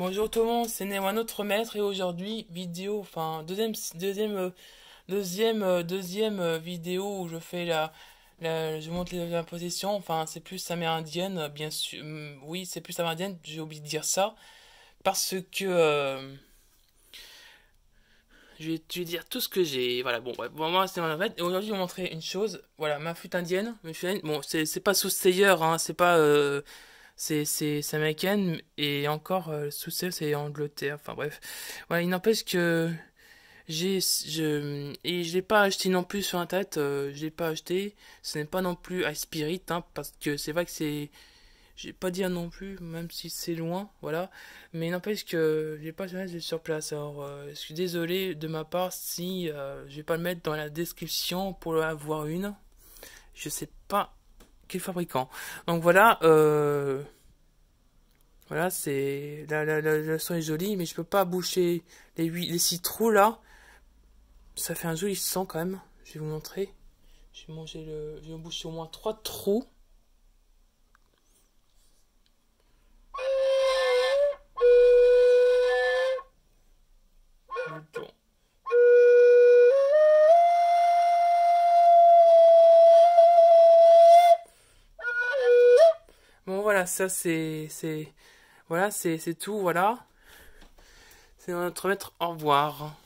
Bonjour tout le monde, c'est Néo, un autre maître et aujourd'hui vidéo, enfin deuxième deuxième euh, deuxième euh, deuxième euh, vidéo où je fais la, je montre les impositions, enfin c'est plus indienne bien sûr, mm, oui c'est plus amérindienne, j'ai oublié de dire ça parce que je, vais, te dire tout ce que j'ai, voilà bon, ouais, bon moi c'est mon fait et aujourd'hui je vais vous montrer une chose, voilà ma flûte indienne, bon c'est pas sous-seilleur, hein, c'est pas c'est, c'est, américaine et encore euh, sous celle c'est Angleterre. Enfin bref, voilà, il n'empêche que j'ai je et je l'ai pas acheté non plus sur internet. Euh, je l'ai pas acheté. Ce n'est pas non plus à Spirit, hein, parce que c'est vrai que c'est j'ai pas dire non plus, même si c'est loin, voilà. Mais il n'empêche que j'ai pas acheté sur place. Alors, euh, je suis désolé de ma part si je euh, je vais pas le mettre dans la description pour avoir une. Je sais pas quel fabricant. Donc voilà, euh, voilà, c'est la, la, la, la son est jolie, mais je peux pas boucher les huit, les six trous là. Ça fait un joli sang quand même. Je vais vous montrer. J'ai mangé le, j'ai bouché au moins trois trous. voilà, ça c'est... Voilà, c'est tout, voilà. C'est notre maître, au revoir.